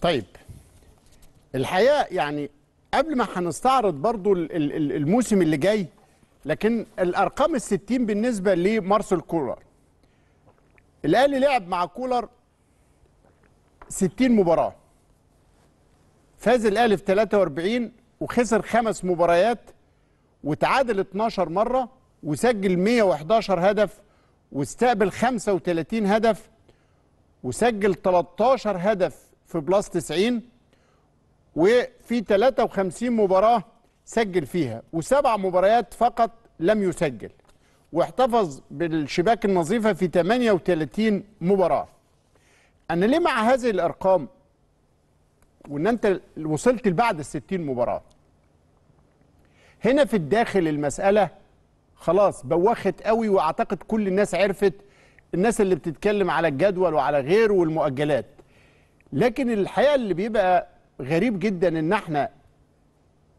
طيب الحقيقه يعني قبل ما هنستعرض برضو الموسم اللي جاي لكن الارقام ال 60 بالنسبه لمارسل كولر الاهلي لعب مع كولر 60 مباراه فاز الاهلي في 43 وخسر خمس مباريات وتعادل 12 مره وسجل 111 هدف واستقبل 35 هدف وسجل 13 هدف في بلس 90 وفي 53 مباراة سجل فيها وسبع مباريات فقط لم يسجل واحتفظ بالشباك النظيفة في 38 مباراة أنا ليه مع هذه الأرقام وإن أنت وصلت لبعد الستين مباراة هنا في الداخل المسألة خلاص بوخت قوي وأعتقد كل الناس عرفت الناس اللي بتتكلم على الجدول وعلى غيره والمؤجلات لكن الحقيقه اللي بيبقى غريب جدا ان احنا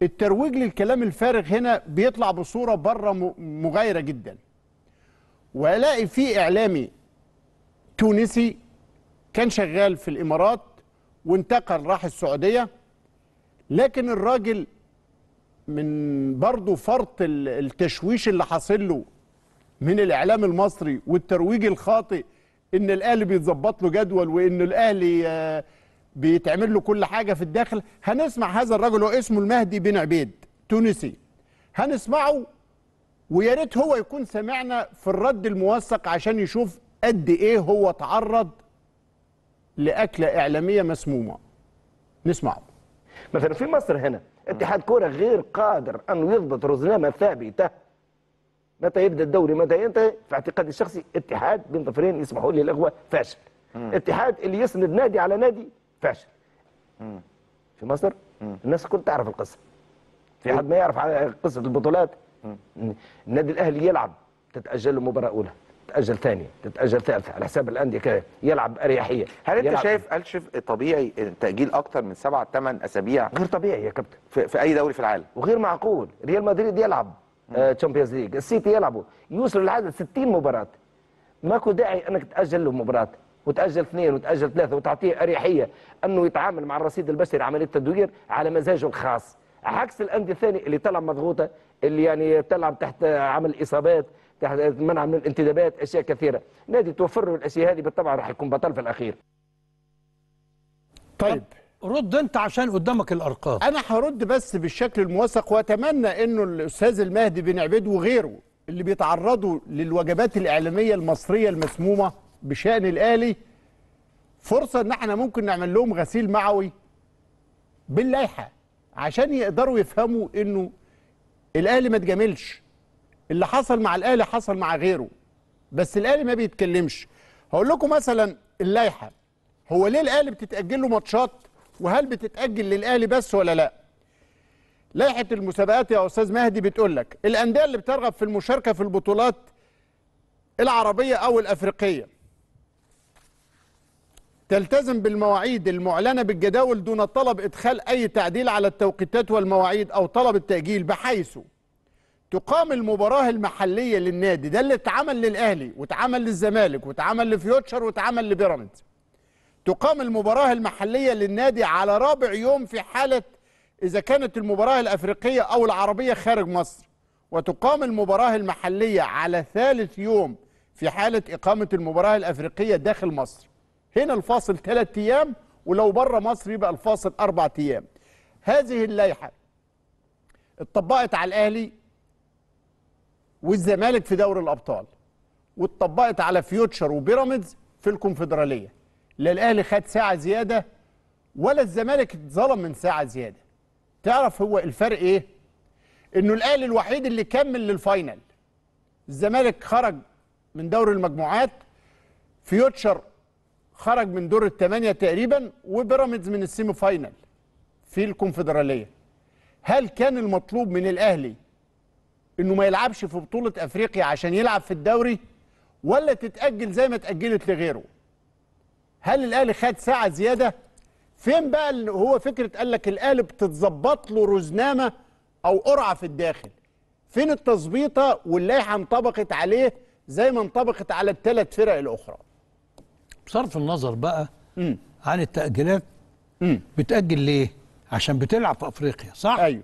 الترويج للكلام الفارغ هنا بيطلع بصوره بره مغايره جدا والاقي في اعلامي تونسي كان شغال في الامارات وانتقل راح السعوديه لكن الراجل من برضه فرط التشويش اللي حاصل له من الاعلام المصري والترويج الخاطئ ان الاهلي بيتظبط له جدول وان الاهلي آه، بيتعمل له كل حاجه في الداخل هنسمع هذا الرجل هو اسمه المهدي بن عبيد تونسي هنسمعه ويا ريت هو يكون سمعنا في الرد الموثق عشان يشوف قد ايه هو تعرض لاكله اعلاميه مسمومه نسمعه مثلا في مصر هنا اتحاد كوره غير قادر ان يضبط روزنامه ثابته متى يبدا الدوري متى ينتهي في اعتقادي الشخصي اتحاد بين ظفرين يسمحوا لي الاخوه فاشل مم. اتحاد اللي يسند نادي على نادي فاشل مم. في مصر مم. الناس كنت تعرف القصه في حد ما يعرف على قصه البطولات النادي الاهلي يلعب تتاجل له مباراه اولى تتاجل ثانيه تتاجل ثالثه على حساب الانديه كده يلعب اريحيه هل انت شايف هل شايف طبيعي تاجيل اكتر من سبعة ثمان اسابيع غير طبيعي يا كابتن في, في اي دوري في العالم وغير معقول ريال مدريد يلعب تشامبيونز ليج السيتي يلعبوا يوصلوا لعدد 60 مباراه ماكو داعي انك تاجل له مباراه وتاجل اثنين وتاجل ثلاثه وتعطيه اريحيه انه يتعامل مع الرصيد البشري عمليه تدوير على مزاجه الخاص عكس الانديه الثانيه اللي تلعب مضغوطه اللي يعني تلعب تحت عمل اصابات تحت منع من الانتدابات اشياء كثيره نادي توفر له الاشياء هذه بالطبع راح يكون بطل في الاخير طيب رد انت عشان قدامك الارقام انا هرد بس بالشكل الموثق واتمنى انه الاستاذ المهدي بن عبيد وغيره اللي بيتعرضوا للوجبات الاعلاميه المصريه المسمومه بشان الاهلي فرصه ان احنا ممكن نعمل لهم غسيل معوي باللائحه عشان يقدروا يفهموا انه الاهلي ما تجاملش اللي حصل مع الاهلي حصل مع غيره بس الاهلي ما بيتكلمش هقول لكم مثلا اللائحه هو ليه الاهلي بتتاجل له ماتشات وهل بتتأجل للأهلي بس ولا لا لائحة المسابقات يا أستاذ مهدي بتقول لك الأندية اللي بترغب في المشاركة في البطولات العربية أو الأفريقية تلتزم بالمواعيد المعلنة بالجداول دون طلب إدخال أي تعديل على التوقيتات والمواعيد أو طلب التأجيل بحيث تقام المباراة المحلية للنادي ده اللي اتعمل للأهلي واتعمل للزمالك واتعمل لفيوتشر واتعمل لبيراميدز تقام المباراة المحلية للنادي على رابع يوم في حالة إذا كانت المباراة الأفريقية أو العربية خارج مصر وتقام المباراة المحلية على ثالث يوم في حالة إقامة المباراة الأفريقية داخل مصر هنا الفاصل ثلاث أيام ولو بره مصر يبقى الفاصل أربع أيام هذه اللائحة اتطبقت على الأهلي والزمالك في دوري الأبطال واتطبقت على فيوتشر وبيراميدز في الكونفدرالية لا الاهلي خد ساعه زياده ولا الزمالك اتظلم من ساعه زياده تعرف هو الفرق ايه انه الاهلي الوحيد اللي كمل للفاينل الزمالك خرج من دور المجموعات فيوتشر خرج من دور الثمانيه تقريبا وبيراميدز من السيمي فاينل في الكونفدراليه هل كان المطلوب من الاهلي انه ما يلعبش في بطوله افريقيا عشان يلعب في الدوري ولا تتاجل زي ما تاجلت لغيره هل الاهلي خد ساعه زياده فين بقى هو فكره قال لك الاهلي بتتظبط له رزنامه او قرعه في الداخل فين التظبيطه واللائحه انطبقت عليه زي ما انطبقت على الثلاث فرق الاخرى بصرف النظر بقى مم. عن التاجيلات بتاجل ليه عشان بتلعب في افريقيا صح ايوه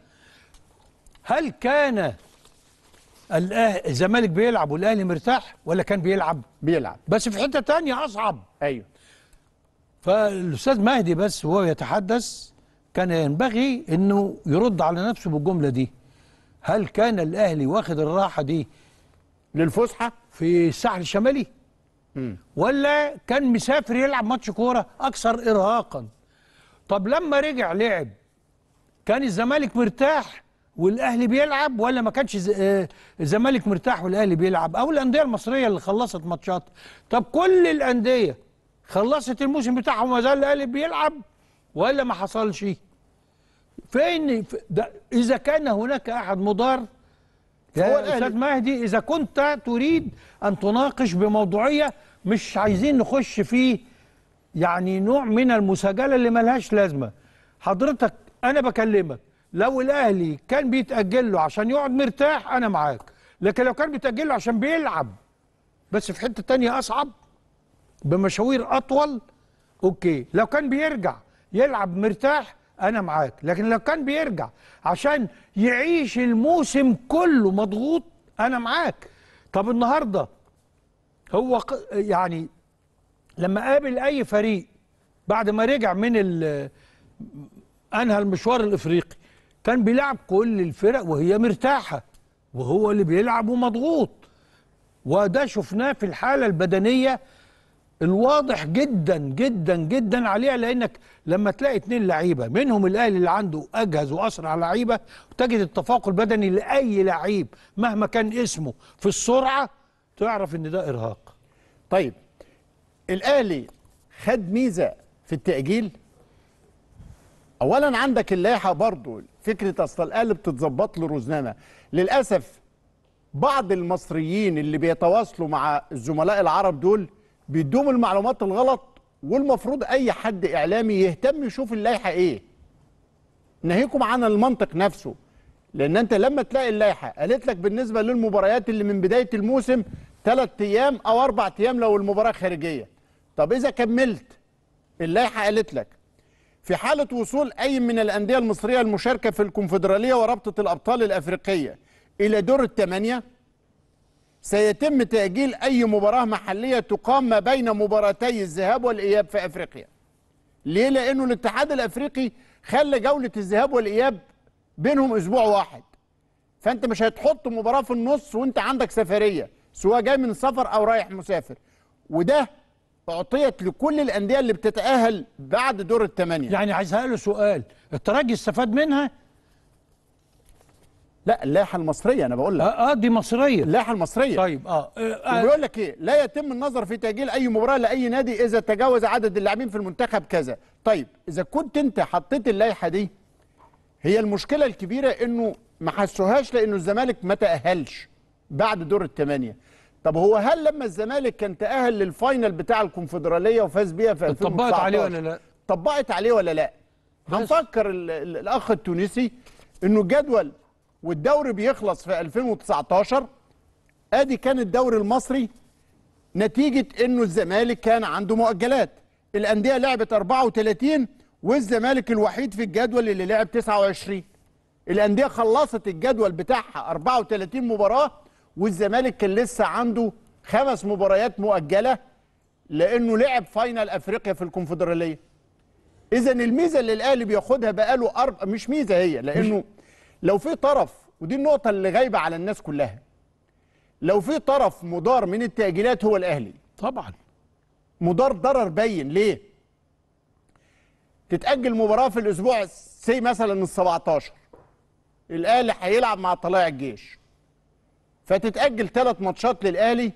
هل كان الزمالك بيلعب والاهلي مرتاح ولا كان بيلعب بيلعب بس في حته تانية اصعب ايوه فالاستاذ مهدي بس وهو يتحدث كان ينبغي انه يرد على نفسه بالجمله دي هل كان الاهلي واخد الراحه دي للفسحه في الساحل الشمالي ولا كان مسافر يلعب ماتش كوره اكثر ارهاقا طب لما رجع لعب كان الزمالك مرتاح والاهلي بيلعب ولا ما كانش آه، الزمالك مرتاح والاهلي بيلعب او الانديه المصريه اللي خلصت ماتشات طب كل الانديه خلصت الموسم بتاعها وما زال الاهلي بيلعب ولا ما حصلش فين ده اذا كان هناك احد مضار يا استاذ مهدي اذا كنت تريد ان تناقش بموضوعيه مش عايزين نخش في يعني نوع من المساجله اللي ملهاش لازمه حضرتك انا بكلمك لو الاهلي كان بيتاجل له عشان يقعد مرتاح انا معاك لكن لو كان بيتاجل له عشان بيلعب بس في حته تانية اصعب بمشاوير اطول اوكي لو كان بيرجع يلعب مرتاح انا معاك لكن لو كان بيرجع عشان يعيش الموسم كله مضغوط انا معاك طب النهارده هو يعني لما قابل اي فريق بعد ما رجع من انهى المشوار الافريقي كان بيلعب كل الفرق وهي مرتاحه وهو اللي بيلعب ومضغوط وده شفناه في الحاله البدنيه الواضح جدا جدا جدا عليها لانك لما تلاقي اتنين لعيبه منهم الاهلي اللي عنده اجهز واسرع لعيبه وتجد التفوق البدني لاي لعيب مهما كان اسمه في السرعه تعرف ان ده ارهاق. طيب الاهلي خد ميزه في التاجيل اولا عندك اللائحه برضه فكره اصل الاهلي بتتظبط له روزنامه للاسف بعض المصريين اللي بيتواصلوا مع الزملاء العرب دول بيدوهم المعلومات الغلط والمفروض اي حد اعلامي يهتم يشوف اللائحه ايه ناهيكم عن المنطق نفسه لان انت لما تلاقي اللائحه قالت لك بالنسبه للمباريات اللي من بدايه الموسم ثلاث ايام او اربع ايام لو المباراه خارجيه طب اذا كملت اللائحه قالت لك في حاله وصول اي من الانديه المصريه المشاركه في الكونفدراليه ورابطه الابطال الافريقيه الى دور الثمانيه سيتم تأجيل أي مباراة محلية تقام ما بين مباراتي الذهاب والإياب في أفريقيا ليه؟ لأنه الاتحاد الأفريقي خلى جولة الذهاب والإياب بينهم أسبوع واحد فأنت مش هتحط مباراة في النص وأنت عندك سفرية سواء جاي من سفر أو رايح مسافر وده أعطيت لكل الأندية اللي بتتأهل بعد دور الثمانية يعني عايز أسأله سؤال الترجي استفاد منها لا اللائحه المصريه انا بقول لك اه, آه دي مصريه اللائحه المصريه طيب اه, آه, آه. بيقول لك ايه لا يتم النظر في تاجيل اي مباراه لاي نادي اذا تجاوز عدد اللاعبين في المنتخب كذا طيب اذا كنت انت حطيت اللائحه دي هي المشكله الكبيره انه ما حسوهاش لانه الزمالك ما تاهلش بعد دور الثمانيه طب هو هل لما الزمالك كان تاهل للفاينل بتاع الكونفدراليه وفاز بيها في 2019 طبقت عليه ولا لا طبقت عليه ولا لا هنفكر الاخ التونسي انه الجدول والدوري بيخلص في 2019 ادي كان الدوري المصري نتيجه انه الزمالك كان عنده مؤجلات الانديه لعبت 34 والزمالك الوحيد في الجدول اللي لعب 29 الانديه خلصت الجدول بتاعها 34 مباراه والزمالك كان لسه عنده خمس مباريات مؤجله لانه لعب فاينل افريقيا في الكونفدراليه اذا الميزه اللي الاهلي بياخدها بقاله أرب... مش ميزه هي لانه لو في طرف ودي النقطه اللي غايبه على الناس كلها لو في طرف مدار من التاجيلات هو الاهلي طبعا مدار ضرر بين ليه تتاجل مباراه في الاسبوع سي مثلا ال17 الاهلي هيلعب مع طلائع الجيش فتتاجل ثلاث ماتشات للاهلي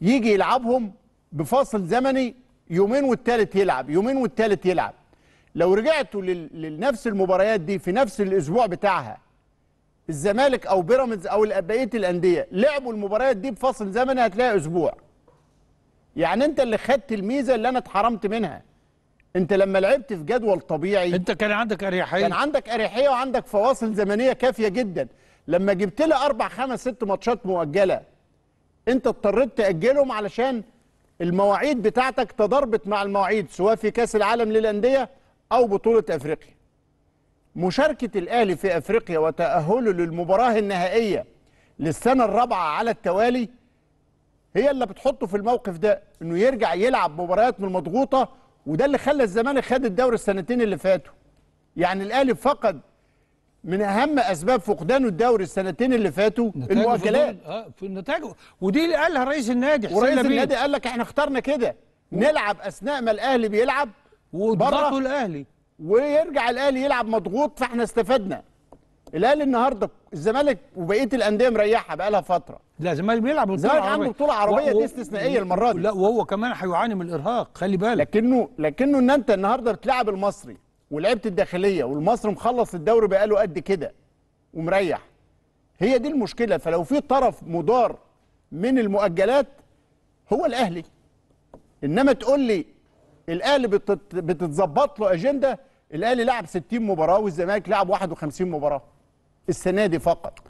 يجي يلعبهم بفاصل زمني يومين والتالت يلعب يومين والتالت يلعب لو رجعتوا لنفس المباريات دي في نفس الاسبوع بتاعها الزمالك او بيراميدز او بقيه الانديه لعبوا المباريات دي بفصل زمني هتلاقي اسبوع يعني انت اللي خدت الميزه اللي انا اتحرمت منها انت لما لعبت في جدول طبيعي انت كان عندك اريحيه كان عندك اريحيه وعندك فواصل زمنيه كافيه جدا لما جبت لي اربع خمس ست ماتشات مؤجله انت اضطريت تاجلهم علشان المواعيد بتاعتك تضاربت مع المواعيد سواء في كاس العالم للانديه أو بطولة أفريقيا مشاركة الأهلي في أفريقيا وتأهله للمباراة النهائية للسنة الرابعة على التوالي هي اللي بتحطه في الموقف ده إنه يرجع يلعب مباريات من المضغوطة وده اللي خلى الزمالك خد الدوري السنتين اللي فاتوا يعني الأهلي فقد من اهم اسباب فقدانه الدوري السنتين اللي فاتوا المؤجلات اه في النتائج ودي اللي قالها رئيس النادي ورئيس النادي قال لك احنا اخترنا كده نلعب اثناء ما الاهلي بيلعب وضغطه الاهلي ويرجع الاهلي يلعب مضغوط فاحنا استفدنا الاهلي النهارده الزمالك وبقيه الانديه مريحه بقى لها فتره لا الزمالك بيلعب بطوله عربيه عنده بطوله عربيه و... دي استثنائيه و... المره دي لا وهو كمان هيعاني من الارهاق خلي بالك لكنه لكنه ان انت النهارده بتلعب المصري ولعبت الداخليه والمصري مخلص الدوري بقى له قد كده ومريح هي دي المشكله فلو في طرف مضار من المؤجلات هو الاهلي انما تقول لي الاهلي بتتظبط له اجنده الاهلي لعب 60 مباراه والزمالك لعب 51 مباراه السنه دي فقط